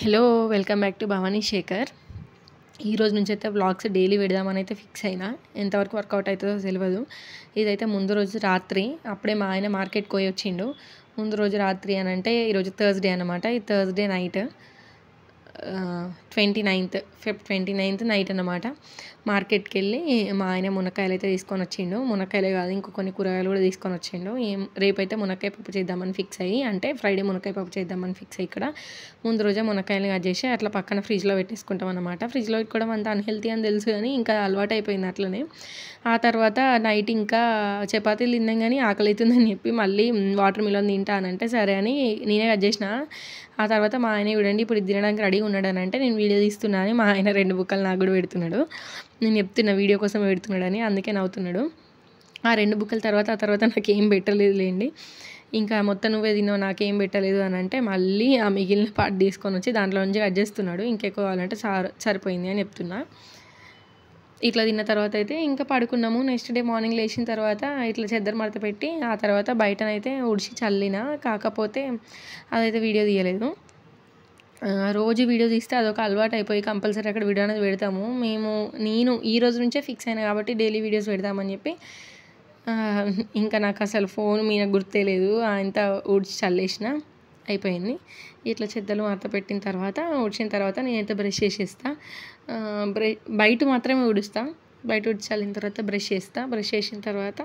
hello welcome back to Bhavani Shekhar ఈ రోజు నుంచి అయితే వ్లాగ్స్ డైలీ పెడదామని అయితే ఫిక్స్ అయినా ఎంతవరకు వర్కౌట్ అవుతుందో తెలియదు ఇదైతే ముందు రోజు రాత్రి అప్పుడే మా ఆయన మార్కెట్కి పోయి వచ్చిండు ముందు రోజు రాత్రి అని అంటే ఈరోజు థర్స్డే అనమాట ఈ థర్స్డే నైట్ ట్వంటీ నైన్త్ ఫిఫ్ ట్వంటీ నైన్త్ నైట్ అనమాట మార్కెట్కి వెళ్ళి మా ఆయన మునక్కాయలు అయితే తీసుకొని వచ్చిండు మునక్కాయలే కాదు ఇంకో కొన్ని కూరగాయలు కూడా తీసుకొని వచ్చిండు ఏం రేపైతే మునక్కాయ పప్పు చేద్దామని ఫిక్స్ అయ్యి అంటే ఫ్రైడే మునక్కాయ పప్పు చేద్దామని ఫిక్స్ అయ్యి ఇక్కడ ముందు రోజే మునక్కాయలు కట్ చేసి అట్లా పక్కన ఫ్రిడ్జ్లో పెట్టేసుకుంటాం అనమాట ఫ్రిడ్జ్లో పెట్టుకోవడం అంత అన్హెల్తీ అని తెలుసు కానీ ఇంకా అలవాటు అయిపోయింది అట్లనే ఆ తర్వాత నైట్ ఇంకా చపాతీలు తిన్నాం కానీ ఆకలి అవుతుందని చెప్పి మళ్ళీ వాటర్ మిలన్ తింటా అని అంటే సరే అని నేనే కట్ చేసిన ఆ తర్వాత మా ఆయన చూడండి ఇప్పుడు తినడానికి రెడీ ఉన్నాడు అంటే నేను వీడియో తీస్తున్నాను మా ఆయన రెండు బుక్కలు నాకు కూడా పెడుతున్నాడు నేను చెప్తున్నా వీడియో కోసం పెడుతున్నాడని అందుకే నవ్వుతున్నాడు ఆ రెండు బుక్కల తర్వాత ఆ తర్వాత నాకేం పెట్టలేదు లేండి ఇంకా మొత్తం నువ్వే తిన్నావు నాకేం పెట్టలేదు అని అంటే మళ్ళీ ఆ మిగిలిన పార్ట్ తీసుకొని వచ్చి దాంట్లో నుంచి కట్ చేస్తున్నాడు ఇంకెక్కువ కావాలంటే సరిపోయింది అని చెప్తున్నా ఇట్లా తిన్న తర్వాత అయితే ఇంకా పడుకున్నాము నెక్స్ట్ డే మార్నింగ్ లేచిన తర్వాత ఇట్లా చెద్దరు మడత పెట్టి ఆ తర్వాత బయటనైతే ఉడిచి చల్లిన కాకపోతే అదైతే వీడియో తీయలేదు రోజు వీడియో తీస్తే అదొక అలవాటు అయిపోయి కంపల్సరీ అక్కడ వీడియో అనేది పెడతాము మేము నేను ఈ రోజు నుంచే ఫిక్స్ అయినా కాబట్టి డైలీ వీడియోస్ పెడతామని చెప్పి ఇంకా నాకు అసలు ఫోన్ మీద గుర్తే లేదు అంత ఊడ్చి చల్లేసిన అయిపోయింది ఇట్లా చెద్దలు మాత పెట్టిన తర్వాత ఊడ్చిన తర్వాత నేనైతే బ్రష్ చేసేస్తా బ్ర బయట మాత్రమే ఊడుస్తా బయట ఊడ్చి చల్లిన తర్వాత బ్రష్ చేస్తా బ్రష్ చేసిన తర్వాత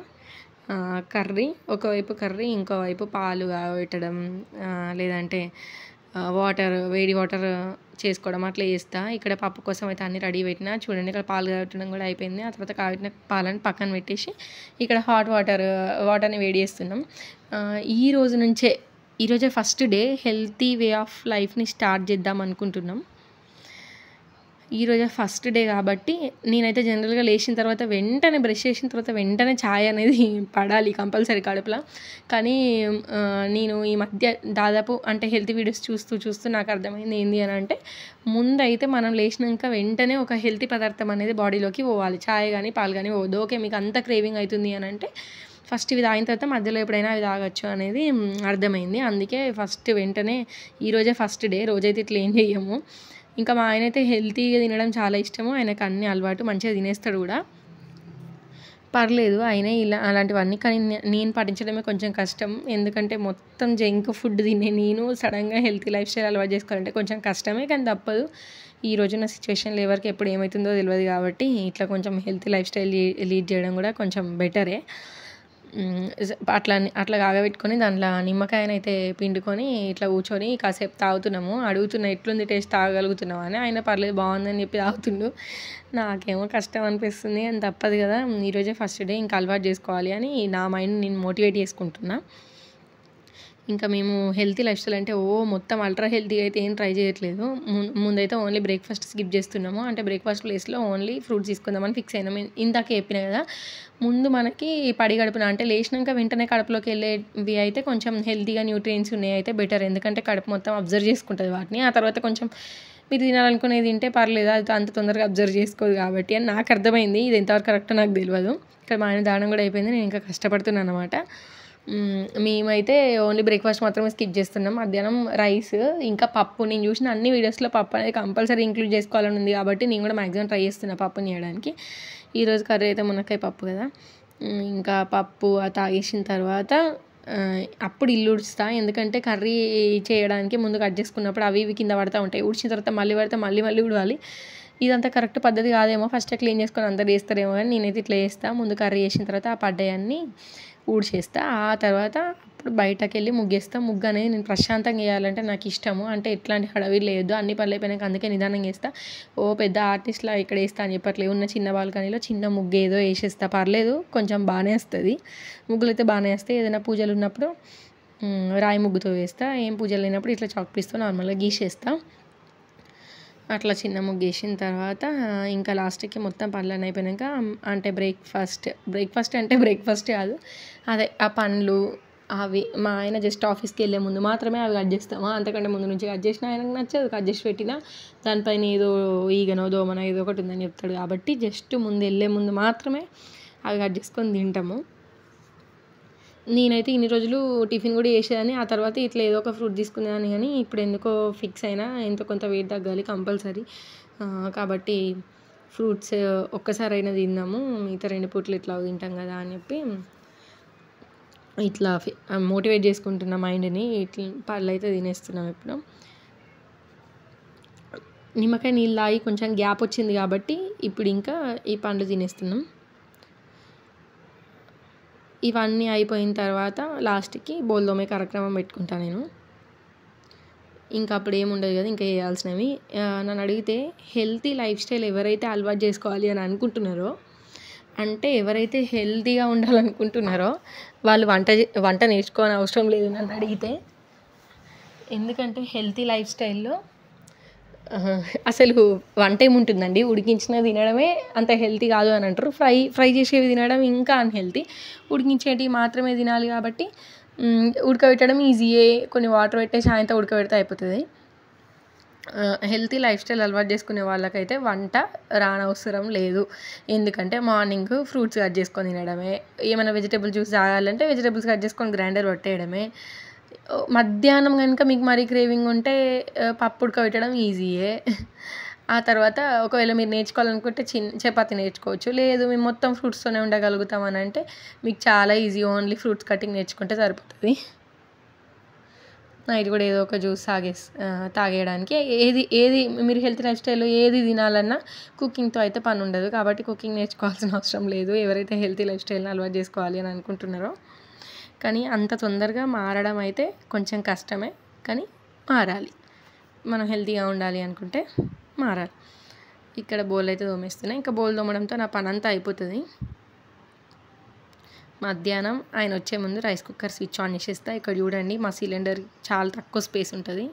కర్రీ ఒకవైపు కర్రీ ఇంకోవైపు పాలు పెట్టడం లేదంటే వాటర్ వేడి వాటర్ చేసుకోవడం అట్లా చేస్తా ఇక్కడ పప్పు కోసం అయితే అన్ని రెడీ పెట్టినా చూడండి ఇక్కడ పాలు కావటం కూడా అయిపోయింది ఆ తర్వాత కావిన పాలను పక్కన పెట్టేసి ఇక్కడ హాట్ వాటర్ వాటర్ని వేడి చేస్తున్నాం ఈ రోజు నుంచే ఈరోజే first day healthy way of లైఫ్ని స్టార్ట్ చేద్దాం అనుకుంటున్నాం ఈరోజు ఫస్ట్ డే కాబట్టి నేనైతే జనరల్గా లేచిన తర్వాత వెంటనే బ్రష్ చేసిన తర్వాత వెంటనే ఛాయ్ అనేది పడాలి కంపల్సరీ కడుపులో కానీ నేను ఈ మధ్య దాదాపు అంటే హెల్త్ వీడియోస్ చూస్తూ చూస్తూ నాకు అర్థమైంది ఏంది అని అంటే ముందైతే మనం లేచినాక వెంటనే ఒక హెల్తీ పదార్థం అనేది బాడీలోకి పోవాలి ఛాయ్ కానీ పాలు కానీ పోదు ఓకే మీకు అంత క్రేవింగ్ అవుతుంది అని అంటే ఫస్ట్ ఇవి తాగిన తర్వాత మధ్యలో ఎప్పుడైనా అవి తాగొచ్చు అనేది అర్థమైంది అందుకే ఫస్ట్ వెంటనే ఈరోజే ఫస్ట్ డే రోజైతే ఇట్లా ఏం చెయ్యము ఇంకా మా ఆయన అయితే హెల్తీగా తినడం చాలా ఇష్టము ఆయనకు అన్ని అలవాటు మంచిగా తినేస్తాడు కూడా పర్లేదు అయినా ఇలా అలాంటివన్నీ కానీ నేను పాటించడమే కొంచెం కష్టం ఎందుకంటే మొత్తం జంక్ ఫుడ్ తినే నేను సడన్గా హెల్తీ లైఫ్ స్టైల్ అలవాటు చేసుకోవాలంటే కొంచెం కష్టమే కానీ తప్పదు ఈ రోజున సిచ్యువేషన్లో ఎవరికి ఎప్పుడు ఏమవుతుందో తెలియదు కాబట్టి ఇట్లా కొంచెం హెల్తీ లైఫ్ స్టైల్ లీడ్ చేయడం కూడా కొంచెం బెటరే అట్లా అట్లా కాగబెట్టుకొని దాంట్లో నిమ్మకాయనైతే పిండుకొని ఇట్లా కూర్చొని కాసేపు తాగుతున్నాము అడుగుతున్నా ఎట్లుంది టేస్ట్ తాగగలుగుతున్నావు అని ఆయన పర్లేదు బాగుందని చెప్పి తాగుతుండు నాకేమో కష్టం అనిపిస్తుంది అని తప్పదు కదా ఈరోజే ఫస్ట్ డే ఇంకా అలవాటు చేసుకోవాలి అని నా మైండ్ నేను మోటివేట్ చేసుకుంటున్నాను ఇంకా మేము హెల్తీ లైఫ్ స్టైల్ అంటే ఓ మొత్తం అల్ట్రా హెల్తీగా అయితే ఏం ట్రై చేయట్లేదు ముందైతే ఓన్లీ బ్రేక్ఫాస్ట్ స్కిప్ చేస్తున్నాము అంటే బ్రేక్ఫాస్ట్ ప్లేస్లో ఓన్లీ ఫ్రూట్స్ తీసుకుందామని ఫిక్స్ అయినాము ఇందాక చెప్పిన కదా ముందు మనకి పడి గడుపున అంటే లేచినాక వెంటనే కడుపులోకి వెళ్ళేవి అయితే కొంచెం హెల్తీగా న్యూట్రియన్స్ ఉన్నాయి అయితే బెటర్ ఎందుకంటే కడుపు మొత్తం అబ్జర్వ్ చేసుకుంటుంది వాటిని ఆ తర్వాత కొంచెం మీరు తినాలనుకునేది తింటే పర్లేదు అది అంత తొందరగా అబ్జర్వ్ చేసుకోదు కాబట్టి అని నాకు అర్థమైంది ఇది ఎంతవరకు కరెక్ట్ నాకు తెలియదు ఇక్కడ మా ఆయన దానం కూడా అయిపోయింది నేను ఇంకా కష్టపడుతున్నాను అనమాట మేమైతే ఓన్లీ బ్రేక్ఫాస్ట్ మాత్రమే స్కిప్ చేస్తున్నాం మధ్యాహ్నం రైస్ ఇంకా పప్పు నేను చూసిన అన్ని వీడియోస్లో పప్పు అనేది కంపల్సరీ ఇంక్లూడ్ చేసుకోవాలని ఉంది కాబట్టి నేను కూడా మ్యాక్సిమం ట్రై చేస్తున్నా పప్పుని చేయడానికి ఈరోజు కర్రీ అయితే మునక్కాయ పప్పు కదా ఇంకా పప్పు తాగేసిన తర్వాత అప్పుడు ఇల్లు ఉడుస్తా ఎందుకంటే కర్రీ చేయడానికి ముందు కట్ చేసుకున్నప్పుడు అవి ఇవి కింద పడతా ఉంటాయి ఉడిచిన తర్వాత మళ్ళీ పడితే మళ్ళీ మళ్ళీ ఉడవాలి ఇదంతా కరెక్ట్ పద్ధతి కాదేమో ఫస్ట్ క్లీన్ చేసుకొని అంతా చేస్తారేమో కానీ నేనైతే ఇట్లా చేస్తాను ముందు కర్రీ చేసిన తర్వాత ఆ పడ్డాయన్నీ ఊడ్చేస్తా ఆ తర్వాత అప్పుడు బయటకు వెళ్ళి ముగ్గేస్తా ముగ్గు అనేది నేను ప్రశాంతంగా వేయాలంటే నాకు ఇష్టము అంటే ఎట్లాంటి హడవి లేదు అన్ని పనులు అయిపోయినాక అందుకే నిదానంగా వేస్తా ఓ పెద్ద ఆర్టిస్ట్లా ఇక్కడ వేస్తా అని చెప్పట్లేదు ఉన్న చిన్న బాల్కనీలో చిన్న ముగ్గు ఏదో వేసేస్తా పర్లేదు కొంచెం బాగానే వస్తుంది ముగ్గులు అయితే బాగానే వస్తాయి ఏదైనా పూజలు ఉన్నప్పుడు రాయి ముగ్గుతో వేస్తా ఏం పూజలు లేనప్పుడు ఇట్లా చాక్ నార్మల్గా గీసేస్తా అట్లా చిన్న ముగ్గేసిన తర్వాత ఇంకా లాస్ట్కి మొత్తం పనులను అయిపోయాక అంటే బ్రేక్ఫాస్ట్ బ్రేక్ఫాస్ట్ అంటే బ్రేక్ఫాస్ట్ కాదు అదే ఆ పండ్లు అవి మా ఆయన జస్ట్ ఆఫీస్కి వెళ్ళే ముందు మాత్రమే అవి కట్ చేస్తాము అంతకంటే ముందు నుంచి కట్ చేసిన ఆయనకు నచ్చదు కట్ చేసి పెట్టినా దానిపైన ఏదో ఈగనో దోమనో ఏదో ఒకటి ఉందని చెప్తాడు కాబట్టి జస్ట్ ముందు వెళ్ళే ముందు మాత్రమే అవి కట్ చేసుకొని తింటాము నేనైతే ఇన్ని రోజులు టిఫిన్ కూడా చేసేదాన్ని ఆ తర్వాత ఇట్లా ఏదో ఒక ఫ్రూట్ తీసుకునేదాన్ని కానీ ఇప్పుడు ఎందుకో ఫిక్స్ అయినా ఎంతో కొంత వెయిట్ తగ్గాలి కంపల్సరీ కాబట్టి ఫ్రూట్స్ ఒక్కసారి అయినా తిందాము మిగతా రెండు పూట్లు ఇట్లా తింటాం కదా అని చెప్పి ఇట్లా మోటివేట్ చేసుకుంటున్న మైండ్ని ఇట్లా పళ్ళు అయితే తినేస్తున్నాం ఇప్పుడు నిమ్మకాయ నీళ్ళు తాగి కొంచెం గ్యాప్ వచ్చింది కాబట్టి ఇప్పుడు ఇంకా ఈ పండ్లు తినేస్తున్నాం ఇవన్నీ అయిపోయిన తర్వాత లాస్ట్కి బోల్దోమే కార్యక్రమం పెట్టుకుంటాను నేను ఇంకా అప్పుడు ఏముండదు కదా ఇంకా చేయాల్సినవి నన్ను అడిగితే హెల్తీ లైఫ్ స్టైల్ ఎవరైతే అలవాటు చేసుకోవాలి అని అనుకుంటున్నారో అంటే ఎవరైతే హెల్తీగా ఉండాలనుకుంటున్నారో వాళ్ళు వంట వంట నేర్చుకోని అవసరం లేదు నన్ను అడిగితే ఎందుకంటే హెల్తీ లైఫ్ స్టైల్లో అసలు వంట ఏముంటుందండి ఉడికించిన తినడమే అంత హెల్తీ కాదు అని అంటారు ఫ్రై ఫ్రై చేసేవి తినడం ఇంకా అన్హెల్తీ ఉడికించేటివి మాత్రమే తినాలి కాబట్టి ఉడకబెట్టడం ఈజీయే కొన్ని వాటర్ పెట్టేసి ఆయనతో ఉడకబెడితే అయిపోతుంది హెల్తీ లైఫ్ స్టైల్ అలవాటు చేసుకునే వాళ్ళకైతే వంట రానవసరం లేదు ఎందుకంటే మార్నింగ్ ఫ్రూట్స్ కట్ చేసుకొని తినడమే ఏమైనా వెజిటేబుల్ జ్యూస్ తాగాలంటే వెజిటేబుల్స్ కట్ చేసుకొని గ్రైండర్ పట్టేయడమే మధ్యాహ్నం కనుక మీకు మరీ క్రేవింగ్ ఉంటే పప్పు ఉడకబెట్టడం ఈజీయే ఆ తర్వాత ఒకవేళ మీరు నేర్చుకోవాలనుకుంటే చిన్న చపాతి నేర్చుకోవచ్చు లేదు మేము మొత్తం ఫ్రూట్స్తోనే ఉండగలుగుతాం అని అంటే మీకు చాలా ఈజీ ఓన్లీ ఫ్రూట్స్ కటింగ్ నేర్చుకుంటే సరిపోతుంది నైట్ కూడా ఏదో ఒక జ్యూస్ తాగే తాగేయడానికి ఏది ఏది మీరు హెల్త్ లైఫ్ స్టైల్ ఏది తినాలన్నా కుకింగ్తో అయితే పని ఉండదు కాబట్టి కుకింగ్ నేర్చుకోవాల్సిన అవసరం లేదు ఎవరైతే హెల్తీ లైఫ్ స్టైల్ని అలవాటు చేసుకోవాలి అని అనుకుంటున్నారో కానీ అంత తొందరగా మారడం అయితే కొంచెం కష్టమే కానీ మారాలి మనం హెల్తీగా ఉండాలి అనుకుంటే మారాలి ఇక్కడ బోల్ అయితే తోమేస్తున్నాయి ఇంకా బోల్ తోమడంతో నా పని అంతా అయిపోతుంది మధ్యాహ్నం ఆయన వచ్చే ముందు రైస్ కుక్కర్ స్విచ్ ఆన్ చేసేస్తా ఇక్కడ చూడండి మా సిలిండర్ చాలా తక్కువ స్పేస్ ఉంటుంది